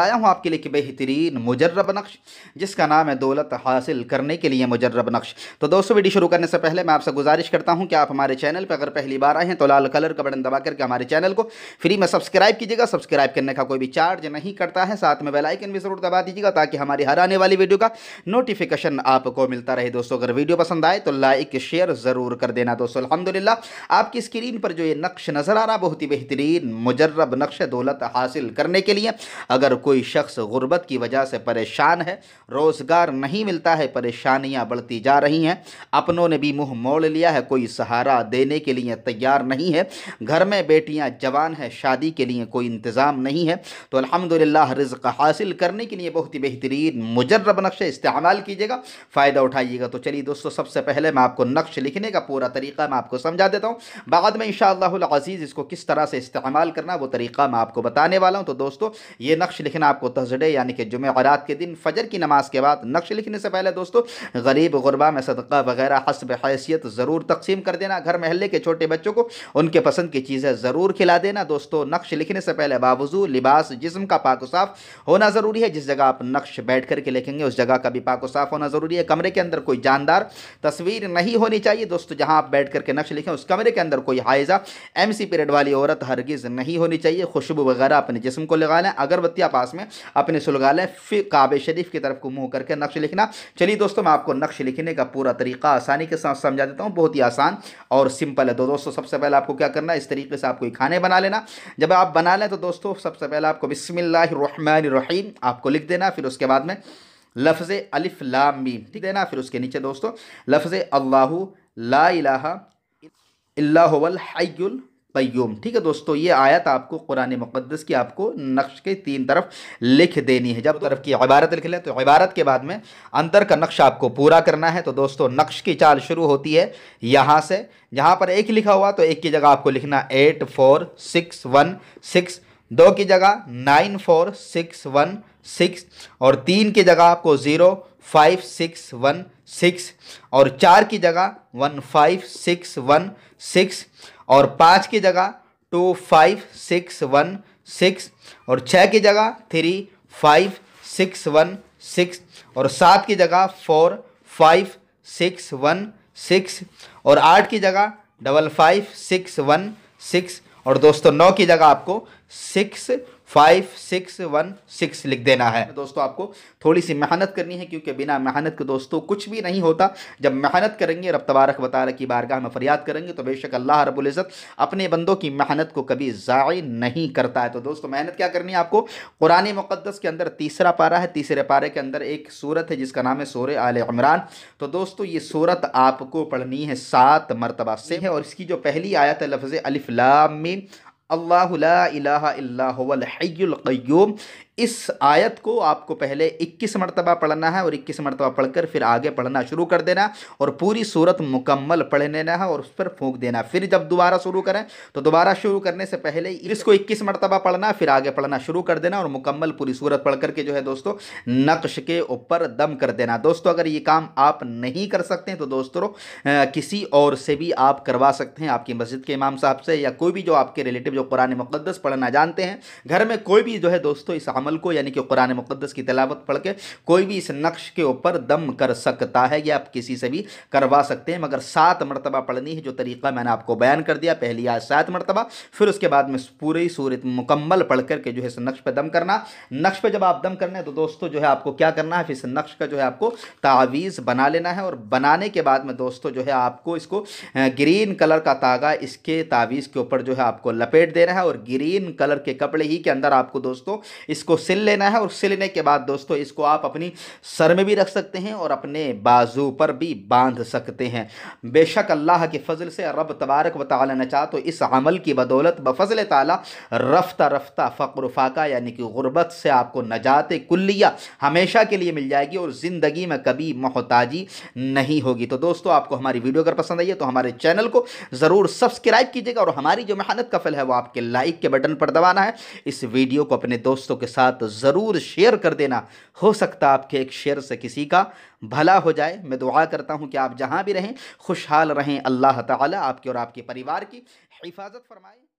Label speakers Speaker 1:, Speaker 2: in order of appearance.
Speaker 1: लाया हूँ आपके लिए कि बेहतरीन मुजर्रब नक्श जिसका नाम है दौलत हासिल करने के लिए मुजर्रब नक्श तो दोस्तों वीडियो शुरू करने से पहले मैं आपसे गुजारिश करता हूँ कि आप हमारे चैनल पर अगर पहली बार आए हैं तो लाल कलर का बटन दबा करके हमारे चैनल को फ्री में सब्सक्राइब कीजिएगा सब्सक्राइब करने का कोई भी चार्ज नहीं करता है साथ में बेलाइकन भी ज़रूर दबा दीजिएगा ताकि हमारी हर आने वाली वीडियो का नोटिफिकेशन आपको मिलता रहे दोस्तों अगर वीडियो पसंद आए तो लाइक शेयर ज़रूर कर देना दोस्तों अलहमदिल्ला आपकी स्क्रीन पर जो ये नक्श नज़र आ रहा बहुत ही बेहतरीन मुजर्रब नक्श दौलत हासिल करने के लिए अगर कोई कोई शख्स गुर्बत की वजह से परेशान है रोज़गार नहीं मिलता है परेशानियां बढ़ती जा रही हैं अपनों ने भी मुंह मोड़ लिया है कोई सहारा देने के लिए तैयार नहीं है घर में बेटियां जवान हैं शादी के लिए कोई इंतज़ाम नहीं है तो अलहमदिल्ला रिज़ हासिल करने के लिए बहुत ही बेहतरीन मुजरब नक्श इस्तेमाल कीजिएगा फ़ायदा उठाइएगा तो चलिए दोस्तों सबसे पहले मैं आपको नक्श लिखने का पूरा तरीका मैं आपको समझा देता हूँ बाद में इन शजीज़ इसको किस तरह से इस्तेमाल करना वो तरीका मैं आपको बताने वाला हूँ तो दोस्तों ये नक्श लिखना लिखना आपको तजडे यानी कि जुमे जुमेरात के दिन फजर की नमाज़ के बाद नक्श लिखने से पहले दोस्तों गरीब गुरबा में सदका वगैरह हसब हैसियत ज़रूर तकसीम कर देना घर महल्ले के छोटे बच्चों को उनके पसंद की चीज़ें ज़रूर खिला देना दोस्तों नक्श लिखने से पहले बावजू लिबास जिसम का पाक साफ होना ज़रूरी है जिस जगह आप नक्श बैठ करके लिखेंगे उस जगह का भी पाक साफ होना ज़रूरी है कमरे के अंदर कोई जानदार तस्वीर नहीं होनी चाहिए दोस्तों जहाँ आप बैठ करके नक्श लिखें उस कमरे के अंदर कोई हाइजा एम पीरियड वाली औरत हरगिज़ नहीं होनी चाहिए खुशबू वगैरह अपने जिसम को लगा लें अगरबत्ती आप पास में अपने सुलगालें फिर काब शरीफ की तरफ को मुँह करके नक्श लिखना चलिए दोस्तों मैं आपको नक्श लिखने का पूरा तरीका आसानी के साथ समझा देता हूँ बहुत ही आसान और सिंपल है तो दोस्तों सबसे पहले आपको क्या करना है इस तरीके से आपको खाने बना लेना जब आप बना लें तो दोस्तों सबसे पहले आपको बिसमीम आपको लिख देना फिर उसके बाद में लफ्ज़ अलिफ लाम मीम ठीक है ना फिर उसके नीचे दोस्तों लफ्ज़ अल्लाह ला इलाहा इल्लाहुल हय्युल कय्यूम ठीक है दोस्तों ये आयत आपको कुरान मुक़दस की आपको नक्श के तीन तरफ लिख देनी है जब तरफ की इबारत लिख लें तो इबारत के बाद में अंतर का नक्श आपको पूरा करना है तो दोस्तों नक्श की चाल शुरू होती है यहाँ से जहाँ पर एक लिखा हुआ तो एक की जगह आपको लिखना eight four six one six दो की जगह nine four six one six और तीन की जगह आपको zero five six one six और चार की जगह one five six one six और पाँच की जगह two five six one six और छः की जगह three five six one six और सात की जगह four five six one six और आठ की जगह double five six one six और दोस्तों नौ की जगह आपको six five six one six लिख देना है तो दोस्तों आपको थोड़ी सी मेहनत करनी है क्योंकि बिना मेहनत के दोस्तों कुछ भी नहीं होता जब मेहनत करेंगे रब तबारक बताल की बारगाह में फरियाद करेंगे तो बेशक अल्लाह रबुल्ज़त अपने बंदों की मेहनत को कभी ज़ाय नहीं करता है तो दोस्तों मेहनत क्या करनी है आपको कुरान मुक़दस के अंदर तीसरा पारा है तीसरे पारे के अंदर एक सूरत है जिसका नाम है सोर आल इमरान तो दोस्तों ये सूरत आपको पढ़नी है सात मरतबा से है और इसकी जो पहली आयत है लफ्ज़ अलिफ्लाम الله لا إله إلا هو الحي القيوم इस आयत को आपको पहले 21 मरतबा पढ़ना है और 21 मरतबा पढ़कर फिर आगे पढ़ना शुरू कर देना और पूरी सूरत मुकम्मल पढ़ लेना है और उस पर फूंक देना फिर जब दोबारा शुरू करें तो दोबारा शुरू करने से पहले इसको इक्कीस मरतबा पढ़ना फिर आगे पढ़ना शुरू कर देना और मुकम्मल पूरी सूरत पढ़ करके जो है दोस्तों नक्श के ऊपर दम कर देना दोस्तों अगर ये काम आप नहीं कर सकते तो दोस्तों किसी और से भी आप करवा सकते हैं आपकी मस्जिद के इमाम साहब से या कोई भी जो आपके रिलेटिव जो कुरान मुकदस पढ़ना जानते हैं घर में कोई भी जो है दोस्तों इस अमल अमल को यानी कि कुरान मुक़दस की तलावत पढ़ के कोई भी इस नक्श के ऊपर दम कर सकता है या आप किसी से भी करवा सकते हैं मगर सात मरतबा पढ़नी है जो तरीका मैंने आपको बयान कर दिया पहली आज सात मरतबा फिर उसके बाद में पूरी सूरत मुकम्मल पढ़ करके जो है इस नक्श पर दम करना नक्श पर जब आप दम करना है तो दोस्तों जो है आपको क्या करना है फिर इस नक्श का जो है आपको तावीज़ बना लेना है और बनाने के बाद में दोस्तों जो है आपको इसको ग्रीन कलर का तागा इसके तावीज़ के ऊपर जो है आपको लपेट देना है और ग्रीन कलर के कपड़े ही के अंदर आपको दोस्तों इसको इसको सिल लेना है और सिलने के बाद दोस्तों इसको आप अपनी सर में भी रख सकते हैं और अपने बाजू पर भी बांध सकते हैं बेशक अल्लाह के फजल से रब तबारक व ताली ने चाह तो इस अमल की बदौलत बफजल ताला रफ्ता रफ्ता फ़क्र फाका यानी कि गुर्बत से आपको नजात कुल्लिया हमेशा के लिए मिल जाएगी और ज़िंदगी में कभी मोहताजी नहीं होगी तो दोस्तों आपको हमारी वीडियो अगर पसंद आई है तो हमारे चैनल को ज़रूर सब्सक्राइब कीजिएगा और हमारी जो मेहनत का फल है वो आपके लाइक के बटन पर दबाना है इस वीडियो को अपने दोस्तों के साथ साथ ज़रूर शेयर कर देना हो सकता आपके एक शेयर से किसी का भला हो जाए मैं दुआ करता हूँ कि आप जहाँ भी रहें खुशहाल रहें अल्लाह ताला आपके और आपके परिवार की हिफाजत फरमाएँ